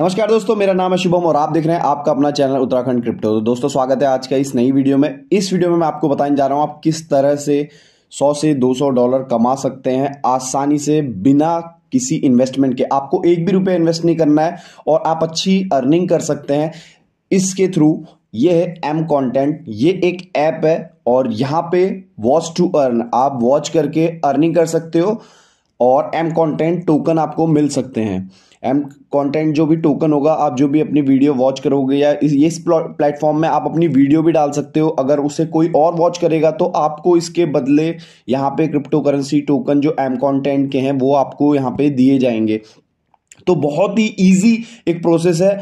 नमस्कार दोस्तों मेरा नाम है शुभम और आप देख रहे हैं आपका अपना चैनल उत्तराखंड क्रिप्टो तो दोस्तों स्वागत है आज का इस नई वीडियो में इस वीडियो में मैं आपको बताने जा रहा हूं आप किस तरह से 100 से 200 डॉलर कमा सकते हैं आसानी से बिना किसी इन्वेस्टमेंट के आपको एक भी रुपये इन्वेस्ट नहीं करना है और आप अच्छी अर्निंग कर सकते हैं इसके थ्रू ये है एम कॉन्टेंट ये एक ऐप है और यहाँ पे वॉच टू अर्न आप वॉच करके अर्निंग कर सकते हो और एम कॉन्टेंट टोकन आपको मिल सकते हैं एम कंटेंट जो भी टोकन होगा आप जो भी अपनी वीडियो वॉच करोगे या इस ये इस प्लेटफॉर्म में आप अपनी वीडियो भी डाल सकते हो अगर उसे कोई और वॉच करेगा तो आपको इसके बदले यहाँ पे क्रिप्टो करेंसी टोकन जो एम कंटेंट के हैं वो आपको यहाँ पे दिए जाएंगे तो बहुत ही ईजी एक प्रोसेस है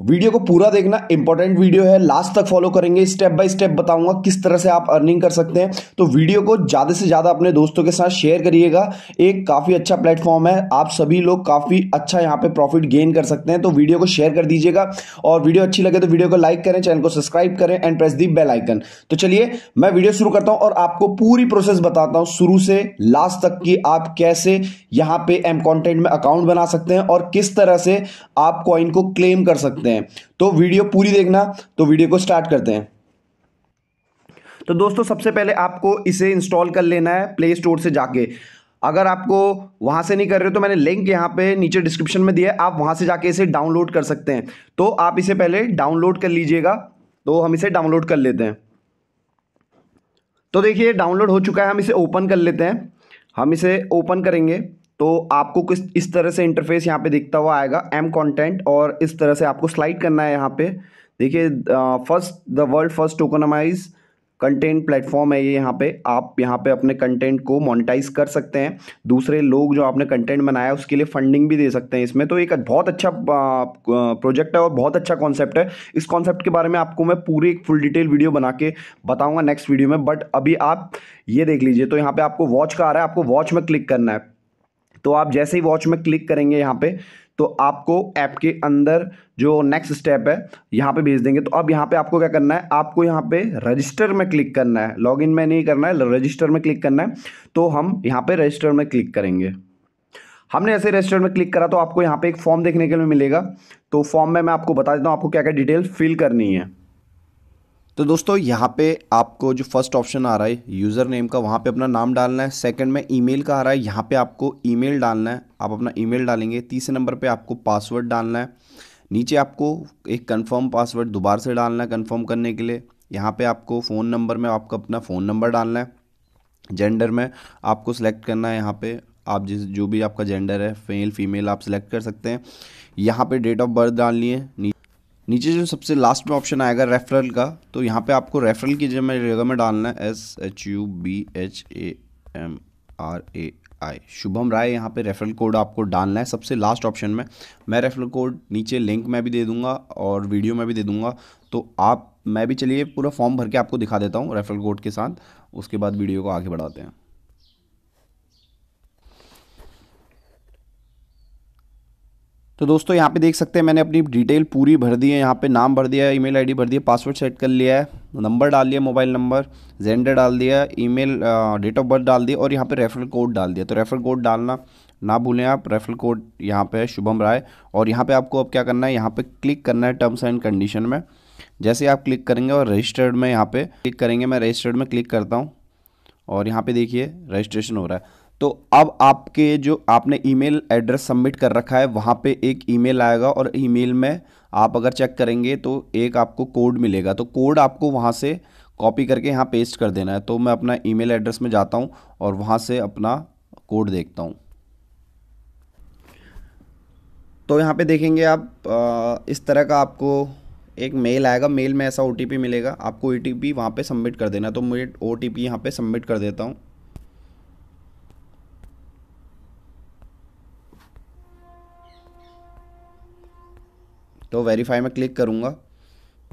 वीडियो को पूरा देखना इंपॉर्टेंट वीडियो है लास्ट तक फॉलो करेंगे स्टेप बाय स्टेप बताऊंगा किस तरह से आप अर्निंग कर सकते हैं तो वीडियो को ज़्यादा से ज़्यादा अपने दोस्तों के साथ शेयर करिएगा एक काफ़ी अच्छा प्लेटफॉर्म है आप सभी लोग काफ़ी अच्छा यहाँ पे प्रॉफिट गेन कर सकते हैं तो वीडियो को शेयर कर दीजिएगा और वीडियो अच्छी लगे तो वीडियो को लाइक करें चैनल को सब्सक्राइब करें and press the bell icon तो चलिए मैं वीडियो शुरू करता हूँ और आपको पूरी प्रोसेस बताता हूँ शुरू से लास्ट तक कि आप कैसे यहाँ पे एम कॉन्टेंट में अकाउंट बना सकते हैं और किस तरह से आप कॉइन को क्लेम कर सकते हैं सकते हैं तो वीडियो पूरी देखना तो वीडियो को स्टार्ट करते हैं तो दोस्तों सबसे पहले आपको इसे इंस्टॉल कर लेना है प्ले स्टोर से जाके अगर आपको वहाँ से नहीं कर रहे हो तो मैंने लिंक यहाँ पे नीचे डिस्क्रिप्शन में दिया है आप वहाँ से जाके इसे डाउनलोड कर सकते हैं तो आप इसे पहले डाउनलोड कर लीजिएगा तो हम इसे डाउनलोड कर लेते हैं तो देखिए डाउनलोड हो चुका है हम इसे ओपन कर लेते हैं हम इसे ओपन करेंगे तो आपको किस इस तरह से इंटरफेस यहाँ पे दिखता हुआ आएगा एम कंटेंट और इस तरह से आपको स्लाइड करना है यहाँ पे देखिए first the world first tokenize content platform है ये यहाँ पे आप यहाँ पे अपने कंटेंट को मोनिटाइज कर सकते हैं दूसरे लोग जो आपने कंटेंट बनाया उसके लिए फंडिंग भी दे सकते हैं इसमें तो एक बहुत अच्छा प्रोजेक्ट है और बहुत अच्छा कॉन्सेप्ट है इस कॉन्सेप्ट के बारे में आपको मैं पूरी एक फुल डिटेल वीडियो बना के बताऊँगा नेक्स्ट वीडियो में बट अभी आप ये देख लीजिए तो यहाँ पर आपको वॉच का आ रहा है आपको वॉच में क्लिक करना है तो आप जैसे ही वॉच में क्लिक करेंगे यहाँ पे तो आपको ऐप के अंदर जो नेक्स्ट स्टेप है यहाँ पे भेज देंगे तो अब यहाँ पे आपको क्या करना है आपको यहाँ पे रजिस्टर में क्लिक करना है लॉगिन में नहीं करना है रजिस्टर में क्लिक करना है तो हम यहाँ पे रजिस्टर में क्लिक करेंगे हमने ऐसे रजिस्टर में क्लिक करा तो आपको यहाँ पे एक फॉर्म देखने के लिए मिलेगा तो फॉर्म में मैं आपको बता देता हूँ आपको क्या क्या डिटेल फिल करनी है तो दोस्तों यहाँ पे आपको जो फर्स्ट ऑप्शन आ रहा है यूज़र नेम का वहाँ पे अपना नाम डालना है सेकंड में ईमेल का आ रहा है यहाँ पे आपको ईमेल डालना है आप अपना ईमेल डालेंगे तीसरे नंबर पे आपको पासवर्ड डालना है नीचे आपको एक कंफर्म पासवर्ड दोबारा से डालना है कंफर्म करने के लिए यहाँ पे आपको फ़ोन नंबर में आपको अपना फ़ोन नंबर डालना है जेंडर में आपको सिलेक्ट करना है यहाँ पर आप जिस जो भी आपका जेंडर है फेल फीमेल आप सिलेक्ट कर सकते हैं यहाँ पर डेट ऑफ बर्थ डालनी है नीचे जो सबसे लास्ट में ऑप्शन आएगा रेफरल का तो यहाँ पे आपको रेफरल की जगह में डालना है S H U B H A M R A I Shubham Rai यहाँ पे रेफरल कोड आपको डालना है सबसे लास्ट ऑप्शन में मैं रेफरल कोड नीचे लिंक में भी दे दूंगा और वीडियो में भी दे दूंगा तो आप मैं भी चलिए पूरा फॉर्म भर के आपको दिखा देता हूँ रेफरल कोड के साथ उसके बाद वीडियो को आगे बढ़ाते हैं तो दोस्तों यहाँ पे देख सकते हैं मैंने अपनी डिटेल पूरी भर दी है यहाँ पे नाम भर दिया है ईमेल आईडी भर दिया पासवर्ड सेट कर लिया है नंबर डाल दिया मोबाइल नंबर जेंडर डाल दिया ईमेल डेट ऑफ बर्थ डाल दिया और यहाँ पे रेफरल कोड डाल दिया तो रेफरल कोड डालना ना भूलें आप रेफरल कोड यहाँ पर है शुभम राय और यहाँ पर आपको अब क्या करना है यहाँ पर क्लिक करना है टर्म्स एंड कंडीशन में जैसे आप क्लिक करेंगे और रजिस्टर्ड में यहाँ पर क्लिक करेंगे मैं रजिस्टर्ड में क्लिक करता हूँ और यहाँ पर देखिए रजिस्ट्रेशन हो रहा है तो अब आपके जो आपने ईमेल एड्रेस सबमिट कर रखा है वहाँ पे एक ईमेल आएगा और ईमेल में आप अगर चेक करेंगे तो एक आपको कोड मिलेगा तो कोड आपको वहाँ से कॉपी करके यहाँ पेस्ट कर देना है तो मैं अपना ईमेल एड्रेस में जाता हूँ और वहाँ से अपना कोड देखता हूँ तो यहाँ पे देखेंगे आप इस तरह का आपको एक मेल आएगा मेल में ऐसा ओ मिलेगा आपको ओ टी वहाँ पर सबमिट कर देना तो मैं ओ टी पी यहाँ पर सबमिट कर देता हूँ तो वेरीफाई में क्लिक करूँगा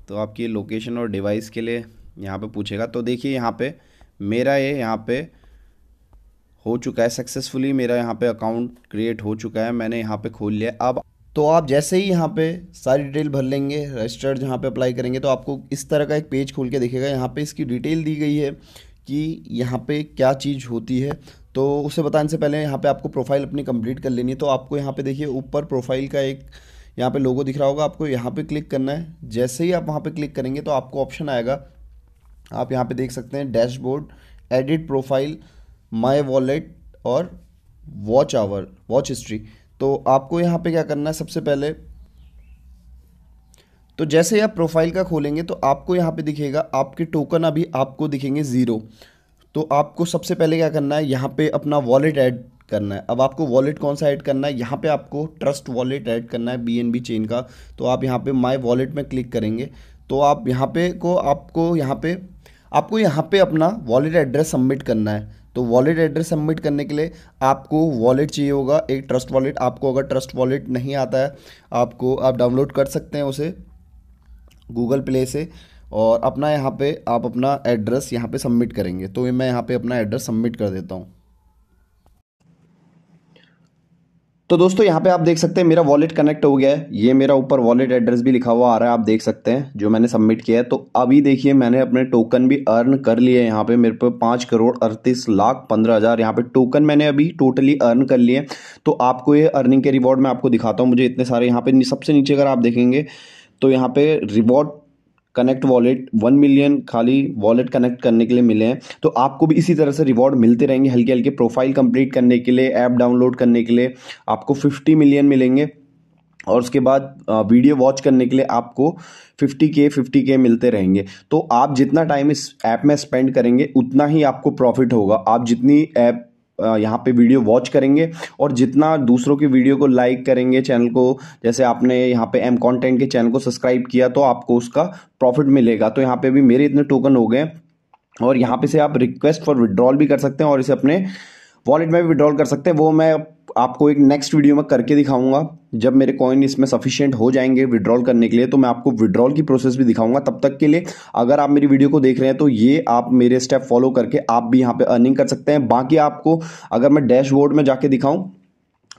तो आपकी लोकेशन और डिवाइस के लिए यहाँ पे पूछेगा तो देखिए यहाँ पे मेरा ये यह यहाँ पे हो चुका है सक्सेसफुली मेरा यहाँ पे अकाउंट क्रिएट हो चुका है मैंने यहाँ पे खोल लिया अब तो आप जैसे ही यहाँ पे सारी डिटेल भर लेंगे रजिस्टर्ड जहाँ पे अप्लाई करेंगे तो आपको इस तरह का एक पेज खोल के दिखेगा यहाँ पे इसकी डिटेल दी गई है कि यहाँ पे क्या चीज़ होती है तो उसे बताने से पहले यहाँ पे आपको प्रोफाइल अपनी कंप्लीट कर लेनी है तो आपको यहाँ पे देखिए ऊपर प्रोफाइल का एक यहाँ पे लोगो दिख रहा होगा आपको यहाँ पे क्लिक करना है जैसे ही आप वहाँ पे क्लिक करेंगे तो आपको ऑप्शन आएगा आप यहाँ पे देख सकते हैं dashboard edit profile my wallet और वॉच आवर वॉच हिस्ट्री तो आपको यहाँ पे क्या करना है सबसे पहले तो जैसे ही आप प्रोफाइल का खोलेंगे तो आपको यहाँ पे दिखेगा आपके टोकन अभी आपको दिखेंगे ज़ीरो तो आपको सबसे पहले क्या करना है यहाँ पे अपना वॉलेट ऐड करना है अब आपको वॉलेट कौन सा ऐड करना है यहाँ पे आपको ट्रस्ट वॉलेट ऐड करना है बीएनबी चेन का तो आप यहाँ पे माय वॉलेट में क्लिक करेंगे तो आप यहाँ पे को आपको यहाँ पे आपको यहाँ पे अपना वॉलेट एड्रेस सबमिट करना है तो वॉलेट एड्रेस सबमिट करने के लिए आपको वॉलेट चाहिए होगा एक ट्रस्ट वॉलेट आपको अगर ट्रस्ट वॉलेट नहीं आता है आपको आप डाउनलोड कर सकते हैं उसे गूगल प्ले से और अपना यहाँ पे आप अपना एड्रेस यहाँ पे सबमिट करेंगे तो मैं यहाँ पे अपना एड्रेस सबमिट कर देता हूँ तो दोस्तों यहाँ पे आप देख सकते हैं मेरा वॉलेट कनेक्ट हो गया है ये मेरा ऊपर वॉलेट एड्रेस भी लिखा हुआ आ रहा है आप देख सकते हैं जो मैंने सबमिट किया है तो अभी देखिए मैंने अपने टोकन भी अर्न कर लिए यहाँ पे मेरे पे पाँच करोड़ अड़तीस लाख पंद्रह हज़ार यहाँ पे टोकन मैंने अभी टोटली अर्न कर लिए तो आपको ये अर्निंग के रिवॉर्ड मैं आपको दिखाता हूँ मुझे इतने सारे यहाँ पे सबसे नीचे अगर आप देखेंगे तो यहाँ पे reward connect wallet one million खाली वॉलेट कनेक्ट करने के लिए मिले हैं तो आपको भी इसी तरह से रिवॉर्ड मिलते रहेंगे हल्के हल्के प्रोफाइल कंप्लीट करने के लिए ऐप डाउनलोड करने के लिए आपको फिफ्टी मिलियन मिलेंगे और उसके बाद वीडियो वॉच करने के लिए आपको 50 के फिफ्टी के मिलते रहेंगे तो आप जितना टाइम इस ऐप में स्पेंड करेंगे उतना ही आपको प्रॉफिट होगा आप जितनी ऐप यहाँ पे वीडियो वॉच करेंगे और जितना दूसरों की वीडियो को लाइक करेंगे चैनल को जैसे आपने यहाँ पे एम कंटेंट के चैनल को सब्सक्राइब किया तो आपको उसका प्रॉफिट मिलेगा तो यहाँ पे भी मेरे इतने टोकन हो गए और यहाँ पे से आप रिक्वेस्ट फॉर विड्रॉल भी कर सकते हैं और इसे अपने वॉलेट में भी विड्रॉल कर सकते हैं वो मैं आपको एक नेक्स्ट वीडियो में करके दिखाऊंगा जब मेरे कॉइन इसमें सफिशियंट हो जाएंगे विड्रॉल करने के लिए तो मैं आपको विड्रॉल की प्रोसेस भी दिखाऊंगा तब तक के लिए अगर आप मेरी वीडियो को देख रहे हैं तो ये आप मेरे स्टेप फॉलो करके आप भी यहाँ पे अर्निंग कर सकते हैं बाकी आपको अगर मैं डैशबोर्ड में जाके दिखाऊं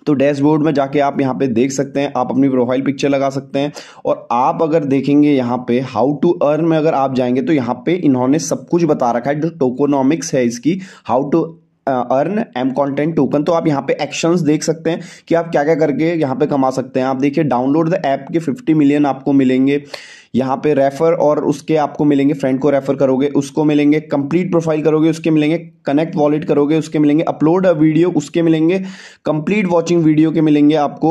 तो डैशबोर्ड में जाके आप यहाँ पे देख सकते हैं आप अपनी प्रोफाइल पिक्चर लगा सकते हैं और आप अगर देखेंगे यहाँ पे हाउ टू अर्न में अगर आप जाएंगे तो यहाँ पे इन्होंने सब कुछ बता रखा है जो टोकोनॉमिक्स है इसकी how to earn M content token तो आप यहाँ पे एक्शन देख सकते हैं कि आप क्या क्या करके यहाँ पे कमा सकते हैं आप देखिए डाउनलोड द ऐप के 50 मिलियन आपको मिलेंगे यहाँ पे रेफर और उसके आपको मिलेंगे फ्रेंड को रेफर करोगे उसको मिलेंगे कंप्लीट प्रोफाइल करोगे उसके मिलेंगे कनेक्ट वॉलेट करोगे उसके मिलेंगे अपलोड अ वीडियो उसके मिलेंगे कंप्लीट वॉचिंग वीडियो के मिलेंगे आपको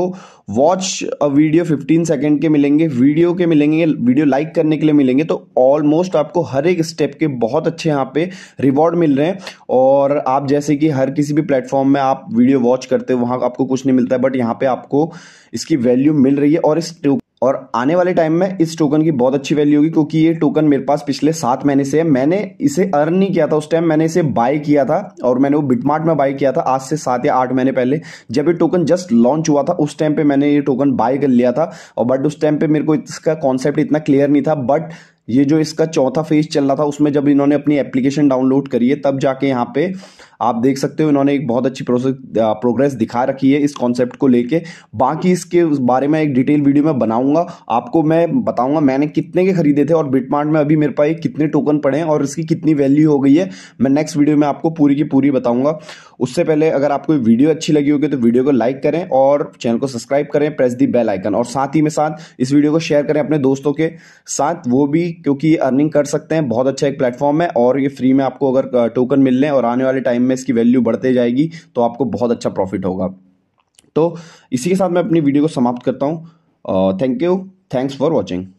वॉच अ वीडियो 15 सेकंड के मिलेंगे वीडियो के मिलेंगे वीडियो लाइक करने के लिए मिलेंगे तो ऑलमोस्ट आपको हर एक स्टेप के बहुत अच्छे यहाँ पे रिवॉर्ड मिल रहे हैं और आप जैसे कि हर किसी भी प्लेटफॉर्म में आप वीडियो वॉच करते हो वहाँ आपको कुछ नहीं मिलता बट यहाँ पे आपको इसकी वैल्यू मिल रही है और इस और आने वाले टाइम में इस टोकन की बहुत अच्छी वैल्यू होगी क्योंकि ये टोकन मेरे पास पिछले सात महीने से है मैंने इसे अर्न नहीं किया था उस टाइम मैंने इसे बाय किया था और मैंने वो बिटमार्ट में बाय किया था आज से सात या आठ महीने पहले जब ये टोकन जस्ट लॉन्च हुआ था उस टाइम पे मैंने ये टोकन बाय कर लिया था और बट उस टाइम पे मेरे को इसका कॉन्सेप्ट इतना क्लियर नहीं था बट ये जो इसका चौथा फेज चल रहा था उसमें जब इन्होंने अपनी एप्लीकेशन डाउनलोड करी है तब जाके यहाँ पे आप देख सकते हो इन्होंने एक बहुत अच्छी प्रोसेस प्रोग्रेस दिखा रखी है इस कॉन्सेप्ट को लेके बाकी इसके उस बारे में एक डिटेल वीडियो में बनाऊंगा आपको मैं बताऊंगा मैंने कितने के खरीदे थे और बिटमार्ट में अभी मेरे पास कितने टोकन पड़े हैं और इसकी कितनी वैल्यू हो गई है मैं नेक्स्ट वीडियो में आपको पूरी की पूरी बताऊंगा उससे पहले अगर आपको वीडियो अच्छी लगी होगी तो वीडियो को लाइक करें और चैनल को सब्सक्राइब करें प्रेस दी बेल आइकन और साथ ही में साथ इस वीडियो को शेयर करें अपने दोस्तों के साथ वो भी क्योंकि अर्निंग कर सकते हैं बहुत अच्छा एक प्लेटफॉर्म है और ये फ्री में आपको अगर टोकन मिल और आने वाले टाइम में इसकी वैल्यू बढ़ते जाएगी तो आपको बहुत अच्छा प्रॉफिट होगा तो इसी के साथ मैं अपनी वीडियो को समाप्त करता हूँ thank you thanks for watching